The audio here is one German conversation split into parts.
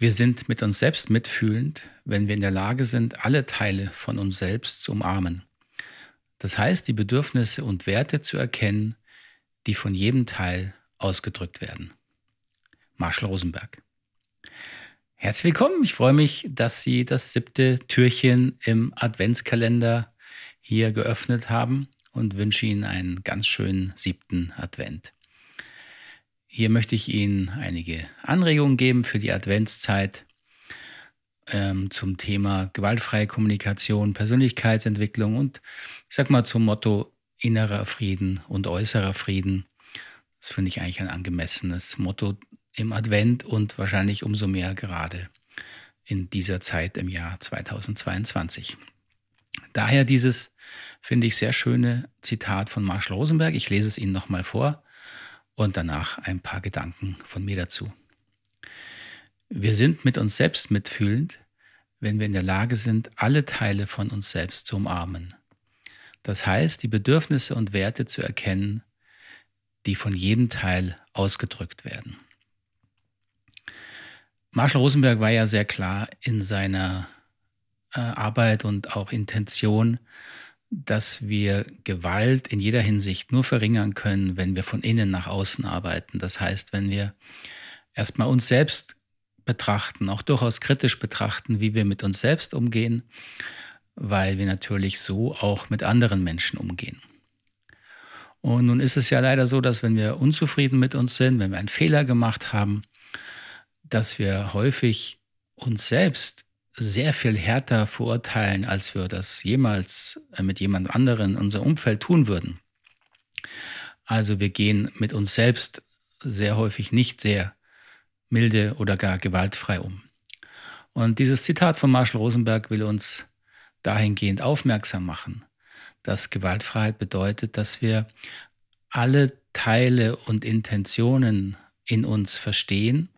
Wir sind mit uns selbst mitfühlend, wenn wir in der Lage sind, alle Teile von uns selbst zu umarmen. Das heißt, die Bedürfnisse und Werte zu erkennen, die von jedem Teil ausgedrückt werden. Marshall Rosenberg. Herzlich willkommen. Ich freue mich, dass Sie das siebte Türchen im Adventskalender hier geöffnet haben und wünsche Ihnen einen ganz schönen siebten Advent. Hier möchte ich Ihnen einige Anregungen geben für die Adventszeit ähm, zum Thema gewaltfreie Kommunikation, Persönlichkeitsentwicklung und ich sag mal zum Motto innerer Frieden und äußerer Frieden. Das finde ich eigentlich ein angemessenes Motto im Advent und wahrscheinlich umso mehr gerade in dieser Zeit im Jahr 2022. Daher dieses, finde ich, sehr schöne Zitat von Marshall Rosenberg. Ich lese es Ihnen nochmal vor und danach ein paar Gedanken von mir dazu. Wir sind mit uns selbst mitfühlend, wenn wir in der Lage sind, alle Teile von uns selbst zu umarmen. Das heißt, die Bedürfnisse und Werte zu erkennen, die von jedem Teil ausgedrückt werden. Marshall Rosenberg war ja sehr klar in seiner äh, Arbeit und auch Intention, dass wir Gewalt in jeder Hinsicht nur verringern können, wenn wir von innen nach außen arbeiten. Das heißt, wenn wir erstmal uns selbst betrachten, auch durchaus kritisch betrachten, wie wir mit uns selbst umgehen, weil wir natürlich so auch mit anderen Menschen umgehen. Und nun ist es ja leider so, dass wenn wir unzufrieden mit uns sind, wenn wir einen Fehler gemacht haben, dass wir häufig uns selbst sehr viel härter verurteilen, als wir das jemals äh, mit jemand anderen in unserem Umfeld tun würden. Also wir gehen mit uns selbst sehr häufig nicht sehr milde oder gar gewaltfrei um. Und dieses Zitat von Marshall Rosenberg will uns dahingehend aufmerksam machen, dass Gewaltfreiheit bedeutet, dass wir alle Teile und Intentionen in uns verstehen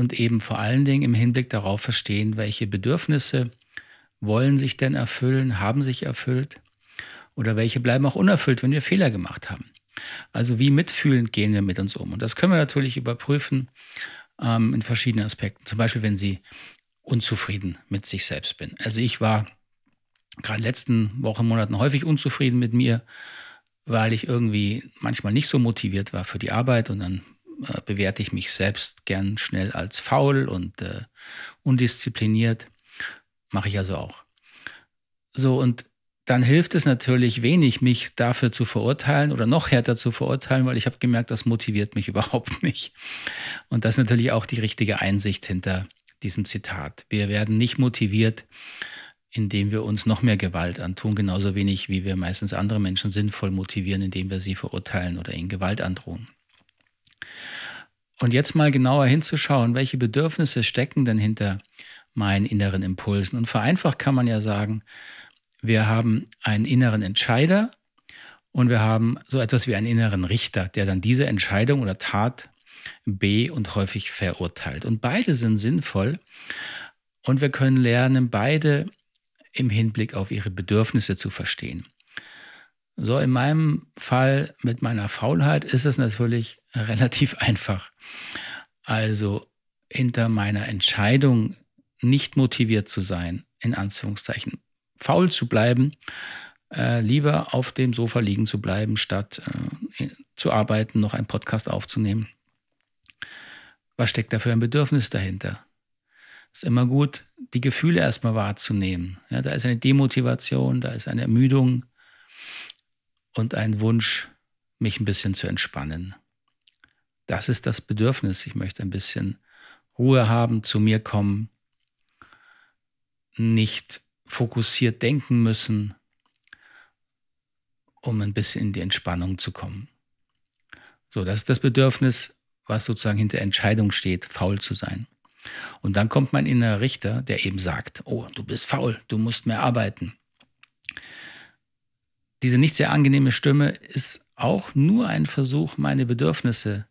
und eben vor allen Dingen im Hinblick darauf verstehen, welche Bedürfnisse wollen sich denn erfüllen, haben sich erfüllt oder welche bleiben auch unerfüllt, wenn wir Fehler gemacht haben. Also wie mitfühlend gehen wir mit uns um. Und das können wir natürlich überprüfen ähm, in verschiedenen Aspekten. Zum Beispiel, wenn Sie unzufrieden mit sich selbst bin. Also ich war gerade in den letzten Wochen, Monaten häufig unzufrieden mit mir, weil ich irgendwie manchmal nicht so motiviert war für die Arbeit und dann äh, bewerte ich mich selbst gern schnell als faul und äh, undiszipliniert. Mache ich also auch. So, und dann hilft es natürlich wenig, mich dafür zu verurteilen oder noch härter zu verurteilen, weil ich habe gemerkt, das motiviert mich überhaupt nicht. Und das ist natürlich auch die richtige Einsicht hinter diesem Zitat. Wir werden nicht motiviert, indem wir uns noch mehr Gewalt antun, genauso wenig wie wir meistens andere Menschen sinnvoll motivieren, indem wir sie verurteilen oder ihnen Gewalt androhen. Und jetzt mal genauer hinzuschauen, welche Bedürfnisse stecken denn hinter meinen inneren Impulsen. Und vereinfacht kann man ja sagen, wir haben einen inneren Entscheider und wir haben so etwas wie einen inneren Richter, der dann diese Entscheidung oder Tat B und häufig verurteilt. Und beide sind sinnvoll und wir können lernen, beide im Hinblick auf ihre Bedürfnisse zu verstehen. So, in meinem Fall mit meiner Faulheit ist es natürlich relativ einfach. Also hinter meiner Entscheidung, nicht motiviert zu sein, in Anführungszeichen, faul zu bleiben, äh, lieber auf dem Sofa liegen zu bleiben, statt äh, zu arbeiten, noch einen Podcast aufzunehmen. Was steckt da für ein Bedürfnis dahinter? Es Ist immer gut, die Gefühle erstmal wahrzunehmen. Ja, da ist eine Demotivation, da ist eine Ermüdung, und ein Wunsch, mich ein bisschen zu entspannen. Das ist das Bedürfnis. Ich möchte ein bisschen Ruhe haben, zu mir kommen, nicht fokussiert denken müssen, um ein bisschen in die Entspannung zu kommen. So, das ist das Bedürfnis, was sozusagen hinter Entscheidung steht, faul zu sein. Und dann kommt mein innerer Richter, der eben sagt, oh, du bist faul, du musst mehr arbeiten. Diese nicht sehr angenehme Stimme ist auch nur ein Versuch, meine Bedürfnisse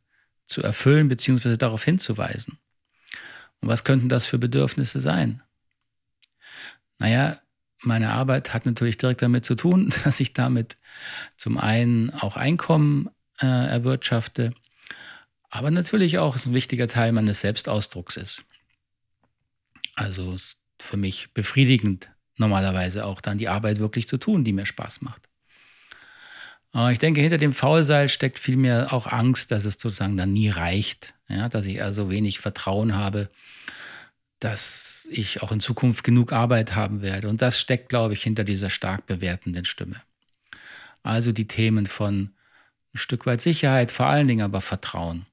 zu erfüllen bzw. darauf hinzuweisen. Und was könnten das für Bedürfnisse sein? Naja, meine Arbeit hat natürlich direkt damit zu tun, dass ich damit zum einen auch Einkommen äh, erwirtschafte, aber natürlich auch ein wichtiger Teil meines Selbstausdrucks ist. Also für mich befriedigend normalerweise auch dann die Arbeit wirklich zu tun, die mir Spaß macht ich denke, hinter dem Faulseil steckt vielmehr auch Angst, dass es sozusagen dann nie reicht. Ja, dass ich also wenig Vertrauen habe, dass ich auch in Zukunft genug Arbeit haben werde. Und das steckt, glaube ich, hinter dieser stark bewertenden Stimme. Also die Themen von ein Stück weit Sicherheit, vor allen Dingen aber Vertrauen.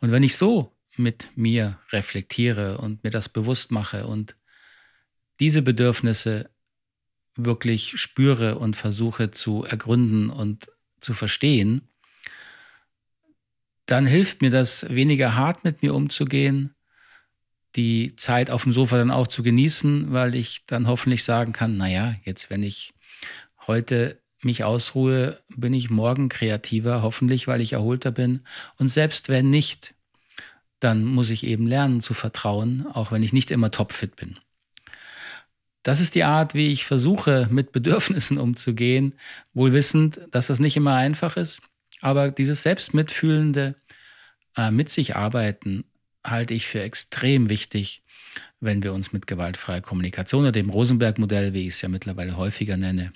Und wenn ich so mit mir reflektiere und mir das bewusst mache und diese Bedürfnisse wirklich spüre und versuche zu ergründen und zu verstehen, dann hilft mir das, weniger hart mit mir umzugehen, die Zeit auf dem Sofa dann auch zu genießen, weil ich dann hoffentlich sagen kann, naja, jetzt wenn ich heute mich ausruhe, bin ich morgen kreativer, hoffentlich, weil ich erholter bin. Und selbst wenn nicht, dann muss ich eben lernen zu vertrauen, auch wenn ich nicht immer topfit bin. Das ist die Art, wie ich versuche, mit Bedürfnissen umzugehen, wohl wissend, dass das nicht immer einfach ist. Aber dieses selbstmitfühlende äh, mit sich arbeiten halte ich für extrem wichtig, wenn wir uns mit gewaltfreier Kommunikation oder dem Rosenberg-Modell, wie ich es ja mittlerweile häufiger nenne,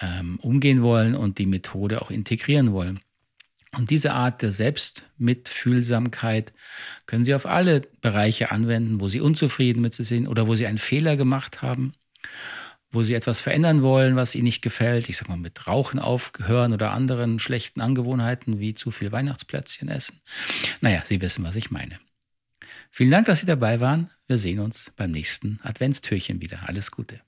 ähm, umgehen wollen und die Methode auch integrieren wollen. Und diese Art der Selbstmitfühlsamkeit können Sie auf alle Bereiche anwenden, wo Sie unzufrieden mit sich sind oder wo Sie einen Fehler gemacht haben, wo Sie etwas verändern wollen, was Ihnen nicht gefällt. Ich sage mal, mit Rauchen aufhören oder anderen schlechten Angewohnheiten wie zu viel Weihnachtsplätzchen essen. Naja, Sie wissen, was ich meine. Vielen Dank, dass Sie dabei waren. Wir sehen uns beim nächsten Adventstürchen wieder. Alles Gute.